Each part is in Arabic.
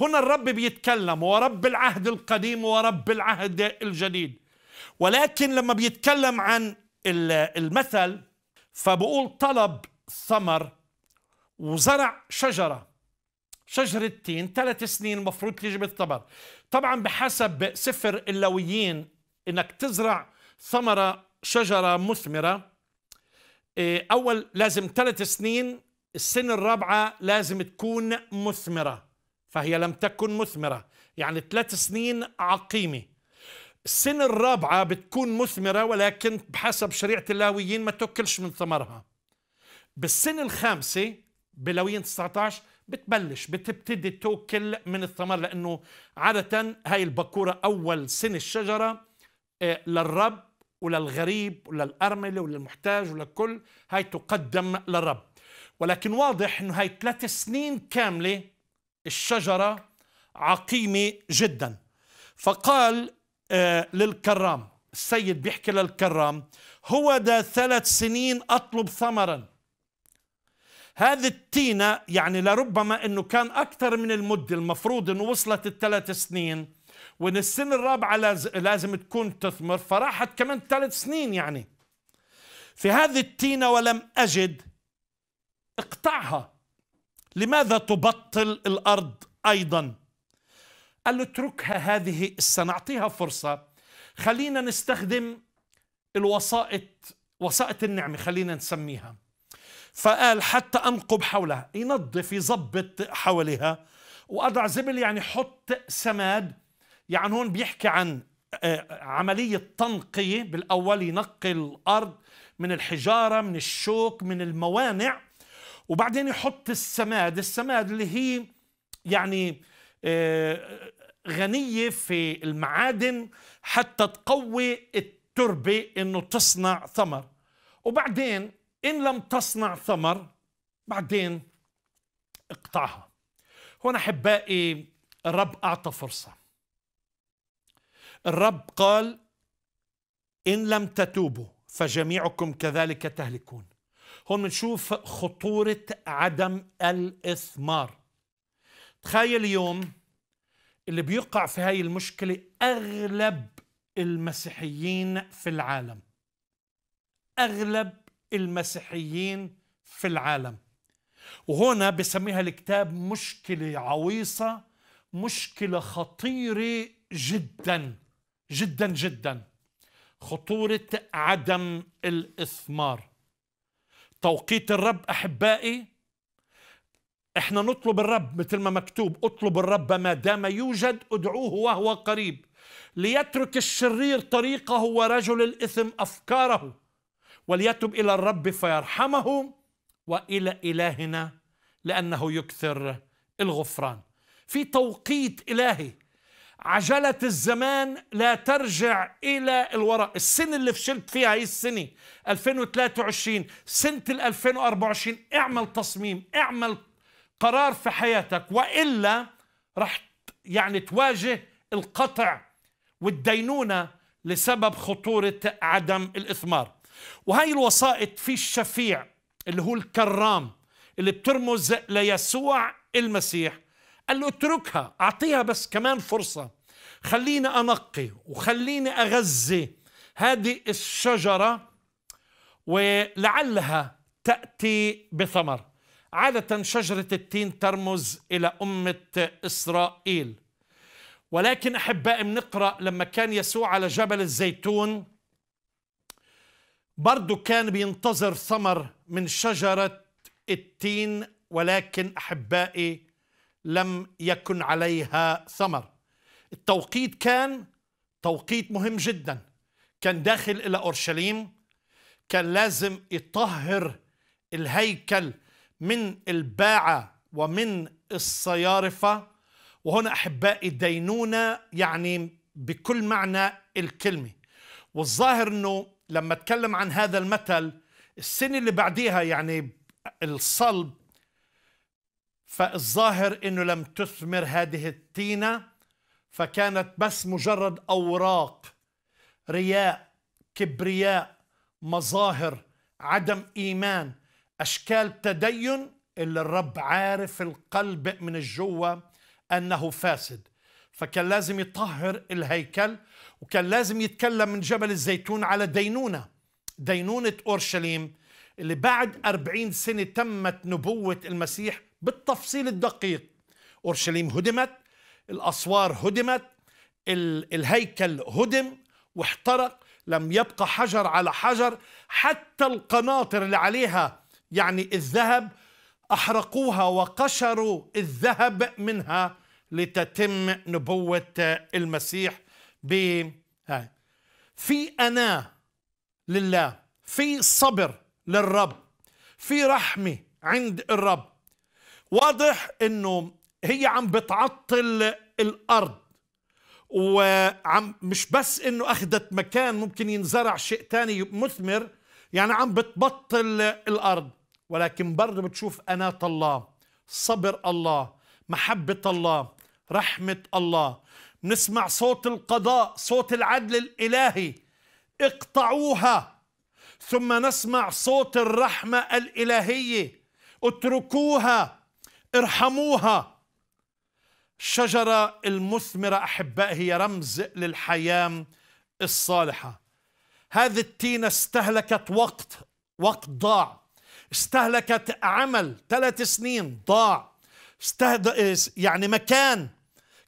هنا الرب بيتكلم ورب العهد القديم ورب العهد الجديد ولكن لما بيتكلم عن المثل فبقول طلب ثمر وزرع شجرة شجرة تين ثلاث سنين المفروض تيجي بالثمر طبعا بحسب سفر اللويين انك تزرع ثمرة شجرة مثمرة إيه، اول لازم ثلاث سنين السنة الرابعة لازم تكون مثمرة فهي لم تكن مثمرة يعني ثلاث سنين عقيمة السنة الرابعة بتكون مثمرة ولكن بحسب شريعة اللاويين ما تأكلش من ثمرها بالسنة الخامسة بلاويين 19 بتبلش بتبتدي تأكل من الثمر لأنه عادة هاي البكورة أول سنة الشجرة آه، للرب وللغريب وللأرملة وللمحتاج ولكل هاي تقدم للرب ولكن واضح أنه هاي ثلاث سنين كاملة الشجرة عقيمة جدا فقال آه، للكرام السيد بيحكي للكرام هو ده ثلاث سنين أطلب ثمرا هذه التينة يعني لربما أنه كان أكثر من المدة المفروض أنه وصلت الثلاث سنين وأن السنة الرابعة لازم تكون تثمر فراحت كمان ثلاث سنين يعني في هذه التينة ولم أجد اقطعها لماذا تبطل الارض ايضا قال له اتركها هذه السنه اعطيها فرصه خلينا نستخدم الوسائط وسائط النعمه خلينا نسميها فقال حتى انقب حولها ينظف يظبط حواليها واضع زبل يعني حط سماد يعني هون بيحكي عن آه، عملية تنقية بالأول ينقي الأرض من الحجارة من الشوك من الموانع وبعدين يحط السماد السماد اللي هي يعني آه، غنية في المعادن حتى تقوي التربة انه تصنع ثمر وبعدين ان لم تصنع ثمر بعدين اقطعها هنا احبائي الرب اعطى فرصه الرب قال ان لم تتوبوا فجميعكم كذلك تهلكون هون بنشوف خطورة عدم الإثمار تخيل اليوم اللي بيقع في هاي المشكلة أغلب المسيحيين في العالم أغلب المسيحيين في العالم وهنا بسميها الكتاب مشكلة عويصة مشكلة خطيرة جدا جدا جدا خطورة عدم الإثمار توقيت الرب أحبائي احنا نطلب الرب مثل ما مكتوب اطلب الرب ما دام يوجد ادعوه وهو قريب ليترك الشرير طريقه ورجل الاثم افكاره وليتب الى الرب فيرحمه والى الهنا لانه يكثر الغفران في توقيت الهي عجلة الزمان لا ترجع إلى الوراء السنة اللي فشلت فيها هي السنة 2023 سنة 2024 اعمل تصميم اعمل قرار في حياتك وإلا رح يعني تواجه القطع والدينونة لسبب خطورة عدم الإثمار وهي الوسائط في الشفيع اللي هو الكرام اللي بترمز ليسوع المسيح قال له اتركها اعطيها بس كمان فرصه خليني انقي وخليني اغذي هذه الشجره ولعلها تاتي بثمر عاده شجره التين ترمز الى امه اسرائيل ولكن احبائي بنقرا لما كان يسوع على جبل الزيتون برضه كان بينتظر ثمر من شجره التين ولكن احبائي لم يكن عليها ثمر التوقيت كان توقيت مهم جدا كان داخل إلى أورشليم كان لازم يطهر الهيكل من الباعة ومن الصيارفة وهنا أحبائي الدينونة يعني بكل معنى الكلمة والظاهر أنه لما اتكلم عن هذا المثل السنة اللي بعديها يعني الصلب فالظاهر انه لم تثمر هذه التينه فكانت بس مجرد اوراق رياء كبرياء مظاهر عدم ايمان اشكال تدين اللي الرب عارف القلب من الجوه انه فاسد فكان لازم يطهر الهيكل وكان لازم يتكلم من جبل الزيتون على دينونه دينونه اورشليم اللي بعد أربعين سنه تمت نبوه المسيح بالتفصيل الدقيق أورشليم هدمت الأسوار هدمت الهيكل هدم واحترق لم يبقى حجر على حجر حتى القناطر اللي عليها يعني الذهب أحرقوها وقشروا الذهب منها لتتم نبوة المسيح ب في أنا لله في صبر للرب في رحمة عند الرب واضح انه هي عم بتعطل الارض وعم مش بس انه اخذت مكان ممكن ينزرع شيء ثاني مثمر يعني عم بتبطل الارض ولكن برضه بتشوف أناة الله صبر الله محبة الله رحمة الله نسمع صوت القضاء صوت العدل الإلهي اقطعوها ثم نسمع صوت الرحمة الإلهية اتركوها ارحموها الشجرة المثمرة أحبائي هي رمز للحياة الصالحة هذه التينة استهلكت وقت وقت ضاع استهلكت عمل ثلاث سنين ضاع استهد... يعني مكان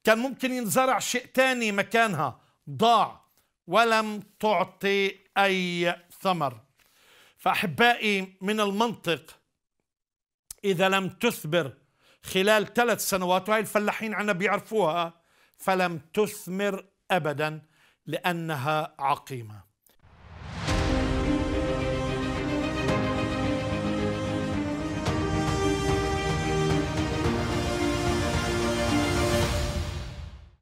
كان ممكن ينزرع شيء تاني مكانها ضاع ولم تعطي أي ثمر فأحبائي من المنطق إذا لم تثبر خلال ثلاث سنوات وهي الفلاحين عنا بيعرفوها فلم تثمر أبدا لأنها عقيمة